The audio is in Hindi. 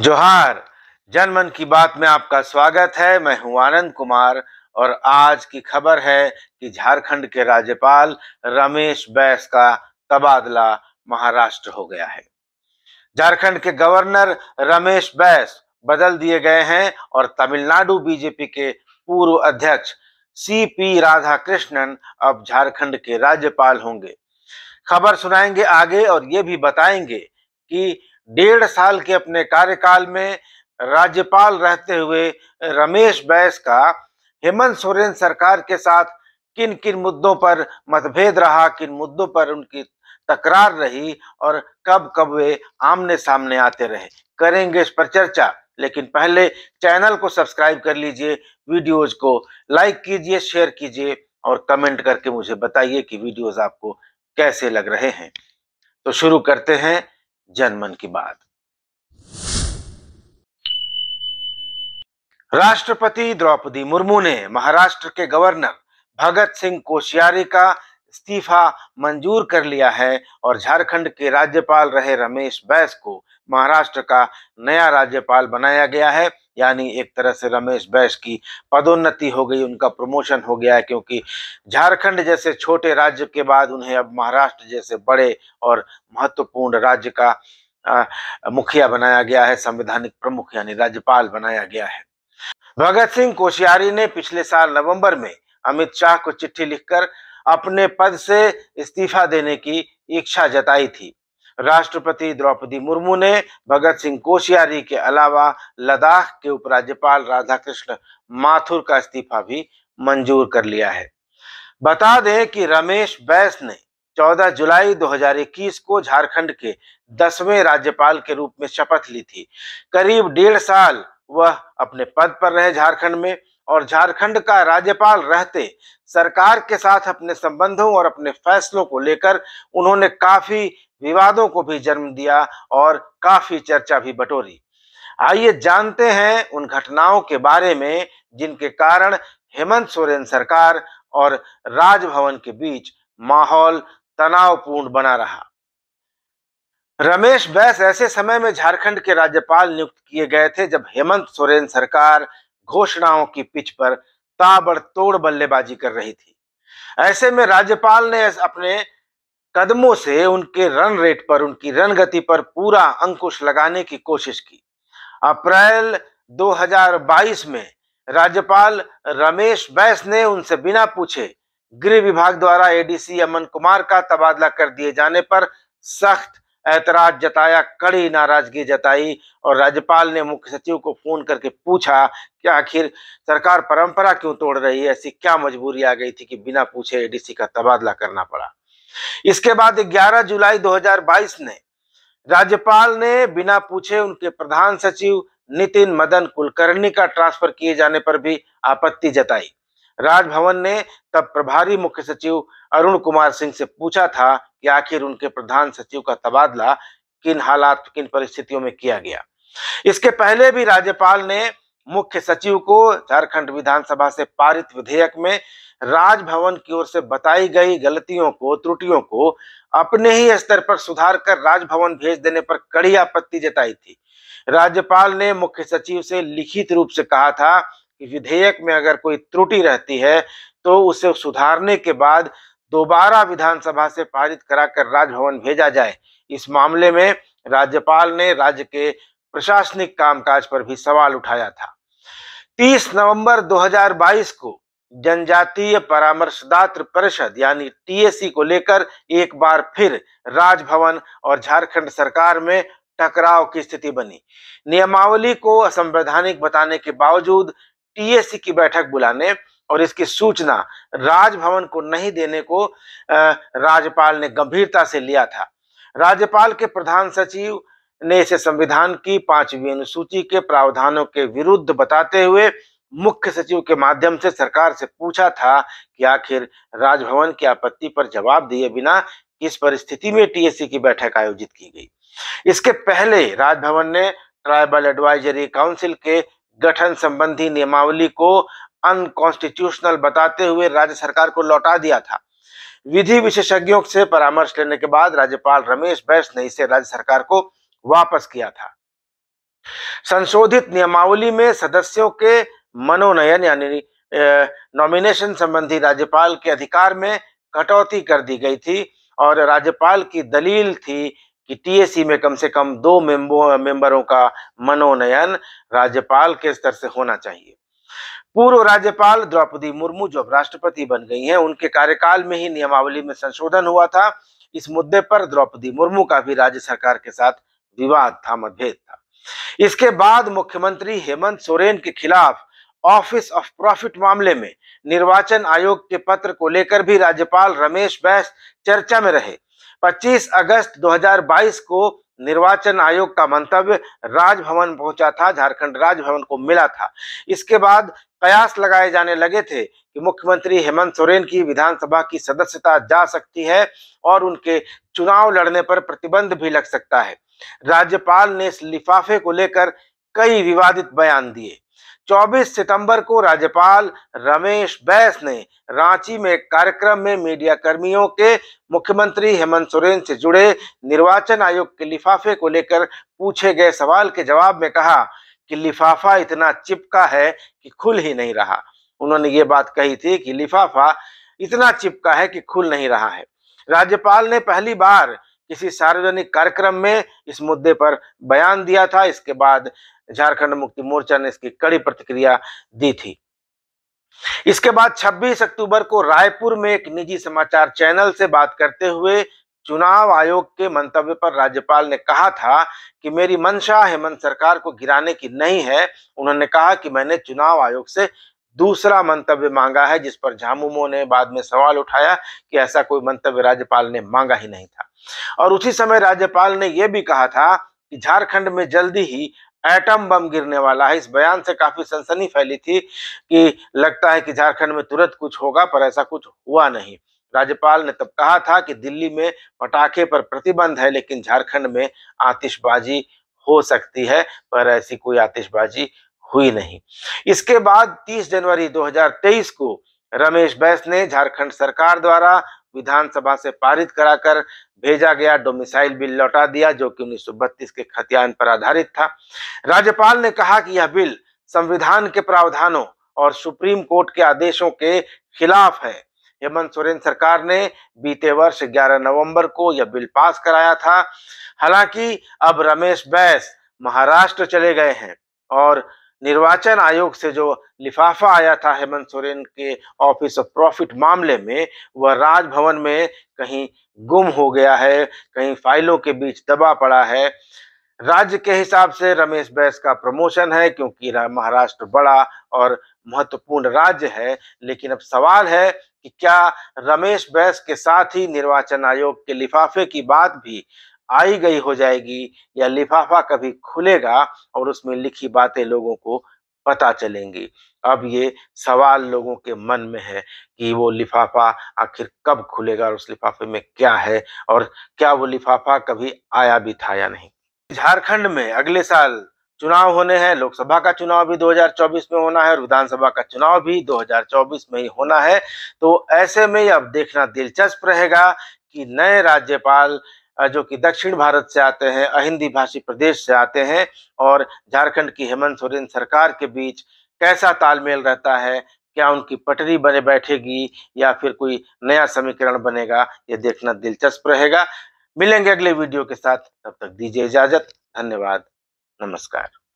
जोहार जनमन की बात में आपका स्वागत है मैं हूं आनंद कुमार और आज की खबर है कि झारखंड के राज्यपाल रमेश बैस का तबादला महाराष्ट्र हो गया है झारखंड के गवर्नर रमेश बैस बदल दिए गए हैं और तमिलनाडु बीजेपी के पूर्व अध्यक्ष सी पी राधा कृष्णन अब झारखंड के राज्यपाल होंगे खबर सुनाएंगे आगे और ये भी बताएंगे कि डेढ़ साल के अपने कार्यकाल में राज्यपाल रहते हुए रमेश बैस का हेमंत सोरेन सरकार के साथ किन किन मुद्दों पर मतभेद रहा किन मुद्दों पर उनकी तकरार रही और कब कब वे आमने सामने आते रहे करेंगे इस पर चर्चा लेकिन पहले चैनल को सब्सक्राइब कर लीजिए वीडियोज को लाइक कीजिए शेयर कीजिए और कमेंट करके मुझे बताइए कि वीडियोज आपको कैसे लग रहे हैं तो शुरू करते हैं जनमन की बात राष्ट्रपति द्रौपदी मुर्मू ने महाराष्ट्र के गवर्नर भगत सिंह कोश्यारी का इस्तीफा मंजूर कर लिया है और झारखंड के राज्यपाल रहे रमेश बैस को महाराष्ट्र का नया राज्यपाल बनाया गया है यानी एक तरह से रमेश बैस की पदोन्नति हो गई उनका प्रमोशन हो गया है क्योंकि झारखंड जैसे छोटे राज्य के बाद उन्हें अब महाराष्ट्र जैसे बड़े और महत्वपूर्ण राज्य का मुखिया बनाया गया है संवैधानिक प्रमुख यानी राज्यपाल बनाया गया है भगत सिंह कोश्यारी ने पिछले साल नवंबर में अमित शाह को चिट्ठी लिखकर अपने पद से इस्तीफा देने की इच्छा जताई थी राष्ट्रपति द्रौपदी मुर्मू ने भगत सिंह कोशियारी के अलावा लद्दाख के उपराज्यपाल राधाकृष्ण माथुर का इस्तीफा भी मंजूर कर लिया है बता दें कि रमेश बैस ने 14 जुलाई 2021 को झारखंड के दसवें राज्यपाल के रूप में शपथ ली थी करीब डेढ़ साल वह अपने पद पर रहे झारखंड में और झारखंड का राज्यपाल रहते सरकार के साथ अपने संबंधों और अपने फैसलों को लेकर उन्होंने काफी विवादों को भी जन्म दिया और काफी चर्चा भी बटोरी आइए जानते हैं उन घटनाओं के बारे में जिनके कारण हेमंत सोरेन सरकार और राजभवन के बीच माहौल तनावपूर्ण बना रहा रमेश बैस ऐसे समय में झारखंड के राज्यपाल नियुक्त किए गए थे जब हेमंत सोरेन सरकार घोषणाओं की पिच पर ताबड़तोड़ बल्लेबाजी कर रही थी ऐसे में राज्यपाल ने अपने कदमों से उनके रन रेट पर उनकी रन गति पर पूरा अंकुश लगाने की कोशिश की अप्रैल 2022 में राज्यपाल रमेश बैस ने उनसे बिना पूछे गृह विभाग द्वारा एडीसी अमन कुमार का तबादला कर दिए जाने पर सख्त ऐतराज जताया कड़ी नाराजगी जताई और राज्यपाल ने मुख्य सचिव को फोन करके पूछा कि आखिर सरकार परंपरा क्यों तोड़ रही है ऐसी क्या मजबूरी आ गई थी कि बिना पूछे एडीसी का तबादला करना पड़ा इसके बाद 11 जुलाई 2022 ने राज्यपाल ने बिना पूछे उनके प्रधान सचिव नितिन मदन कुलकर्णी का ट्रांसफर किए जाने पर भी आपत्ति जताई राजभवन ने तब प्रभारी मुख्य सचिव अरुण कुमार सिंह से पूछा था कि आखिर उनके प्रधान सचिव का तबादला किन हालात किन परिस्थितियों में किया गया इसके पहले भी राज्यपाल ने मुख्य सचिव को झारखंड विधानसभा से पारित विधेयक में राजभवन की ओर से बताई गई गलतियों को त्रुटियों को अपने ही स्तर पर सुधार कर राजभवन भेज देने पर कड़ी आपत्ति जताई थी राज्यपाल ने मुख्य सचिव से लिखित रूप से कहा था कि विधेयक में अगर कोई त्रुटि रहती है तो उसे सुधारने के बाद दोबारा विधानसभा से पारित कराकर राजभवन भेजा जाए इस मामले में राज्यपाल ने राज्य के प्रशासनिक कामकाज पर भी सवाल उठाया था 30 नवंबर 2022 को जनजातीय परामर्शदात्र परिषद यानी टीएसी को लेकर एक बार फिर राजभवन और झारखंड सरकार में टकराव की स्थिति बनी नियमावली को असंवैधानिक बताने के बावजूद पीएससी की बैठक बुलाने और इसकी सूचना राजभवन को नहीं देने को राज्यपाल ने गंभीरता से लिया था राज्यपाल के प्रधान सचिव ने इसे संविधान की पांचवी अनुसूची के प्रावधानों के विरुद्ध बताते हुए मुख्य सचिव के माध्यम से सरकार से पूछा था कि आखिर राजभवन की आपत्ति पर जवाब दिए बिना किस परिस्थिति में टीएससी की बैठक आयोजित की गई इसके पहले राजभवन ने ट्राइबल एडवाइजरी काउंसिल के गठन संबंधी नियमावली को अनकॉन्स्टिट्यूशनल बताते हुए राज्य सरकार को लौटा दिया था विधि विशेषज्ञों से परामर्श लेने के बाद राज्यपाल रमेश बैस ने इसे राज्य सरकार को वापस किया था संशोधित नियमावली में सदस्यों के मनोनयन यानी नॉमिनेशन संबंधी राज्यपाल के अधिकार में कटौती कर दी गई थी और राज्यपाल की दलील थी कि टीएसी में कम से कम दो मेंबरों का मनोनयन राज्यपाल के स्तर से होना चाहिए पूर्व राज्यपाल द्रौपदी मुर्मू जो अब राष्ट्रपति बन गई हैं उनके कार्यकाल में ही नियमावली में संशोधन हुआ था इस मुद्दे पर द्रौपदी मुर्मू का भी राज्य सरकार के साथ विवाद था मतभेद था इसके बाद मुख्यमंत्री हेमंत सोरेन के खिलाफ ऑफिस ऑफ प्रॉफिट मामले में निर्वाचन आयोग के पत्र को लेकर भी राज्यपाल रमेश बैस चर्चा में रहे 25 अगस्त 2022 को निर्वाचन आयोग का मंतव्य राजभवन पहुंचा था झारखंड राजभवन को मिला था इसके बाद कयास लगाए जाने लगे थे कि मुख्यमंत्री हेमंत सोरेन की विधानसभा की सदस्यता जा सकती है और उनके चुनाव लड़ने पर प्रतिबंध भी लग सकता है राज्यपाल ने इस लिफाफे को लेकर कई विवादित बयान दिए 24 सितंबर को राज्यपाल रमेश बैस ने रांची में एक कार्यक्रम में मीडिया कर्मियों के मुख्यमंत्री हेमंत सोरेन से जुड़े निर्वाचन आयोग के लिफाफे को लेकर पूछे गए सवाल के जवाब में कहा कि लिफाफा इतना चिपका है कि खुल ही नहीं रहा उन्होंने ये बात कही थी कि लिफाफा इतना चिपका है कि खुल नहीं रहा है राज्यपाल ने पहली बार किसी सार्वजनिक कार्यक्रम में इस मुद्दे पर बयान दिया था इसके बाद झारखंड मुक्ति मोर्चा ने इसकी कड़ी प्रतिक्रिया दी थी इसके बाद 26 अक्टूबर को रायपुर में एक निजी समाचार चैनल से बात करते हुए चुनाव आयोग के मंतव्य पर राज्यपाल ने कहा था कि मेरी मंशा हेमंत सरकार को गिराने की नहीं है उन्होंने कहा कि मैंने चुनाव आयोग से दूसरा मंतव्य मांगा है जिस पर झामुमो ने बाद में सवाल उठाया कि ऐसा कोई मंतव्य राज्यपाल ने मांगा ही नहीं था और उसी समय राज्यपाल ने यह भी कहा था कि झारखंड में जल्दी ही एटम बम गिरने वाला है इस बयान से काफी सनसनी फैली थी कि लगता है कि झारखंड में तुरंत कुछ होगा पर ऐसा कुछ हुआ नहीं राज्यपाल ने तब कहा था कि दिल्ली में पटाखे पर प्रतिबंध है लेकिन झारखंड में आतिशबाजी हो सकती है पर ऐसी कोई आतिशबाजी हुई नहीं इसके बाद 30 जनवरी 2023 को रमेश बैस ने झारखंड सरकार द्वारा विधानसभा से पारित कराकर भेजा गया डोमिसाइल बिल लौटा दिया जो कि उन्नीस के खतियान पर आधारित था राज्यपाल ने कहा कि यह बिल संविधान के प्रावधानों और सुप्रीम कोर्ट के आदेशों के खिलाफ है हेमंत सोरेन सरकार ने बीते वर्ष 11 नवंबर को यह बिल पास कराया था हालांकि अब रमेश बैस महाराष्ट्र चले गए हैं और निर्वाचन आयोग से जो लिफाफा आया था हेमंत सोरेन के ऑफिस ऑफ प्रॉफिट मामले में वह राजभवन में कहीं गुम हो गया है कहीं फाइलों के बीच दबा पड़ा है राज्य के हिसाब से रमेश बैस का प्रमोशन है क्योंकि महाराष्ट्र बड़ा और महत्वपूर्ण राज्य है लेकिन अब सवाल है कि क्या रमेश बैस के साथ ही निर्वाचन आयोग के लिफाफे की बात भी आई गई हो जाएगी या लिफाफा कभी खुलेगा और उसमें लिखी बातें लोगों को पता चलेंगी अब ये सवाल लोगों के मन में है कि वो लिफाफा आखिर कब खुलेगा और उस लिफाफे में क्या है और क्या वो लिफाफा कभी आया भी था या नहीं झारखंड में अगले साल चुनाव होने हैं लोकसभा का चुनाव भी 2024 में होना है और विधानसभा का चुनाव भी 2024 में ही होना है तो ऐसे में अब देखना दिलचस्प रहेगा कि नए राज्यपाल जो कि दक्षिण भारत से आते हैं अहिंदी भाषी प्रदेश से आते हैं और झारखंड की हेमंत सोरेन सरकार के बीच कैसा तालमेल रहता है क्या उनकी पटरी बने बैठेगी या फिर कोई नया समीकरण बनेगा ये देखना दिलचस्प रहेगा मिलेंगे अगले वीडियो के साथ तब तक दीजिए इजाजत धन्यवाद नमस्कार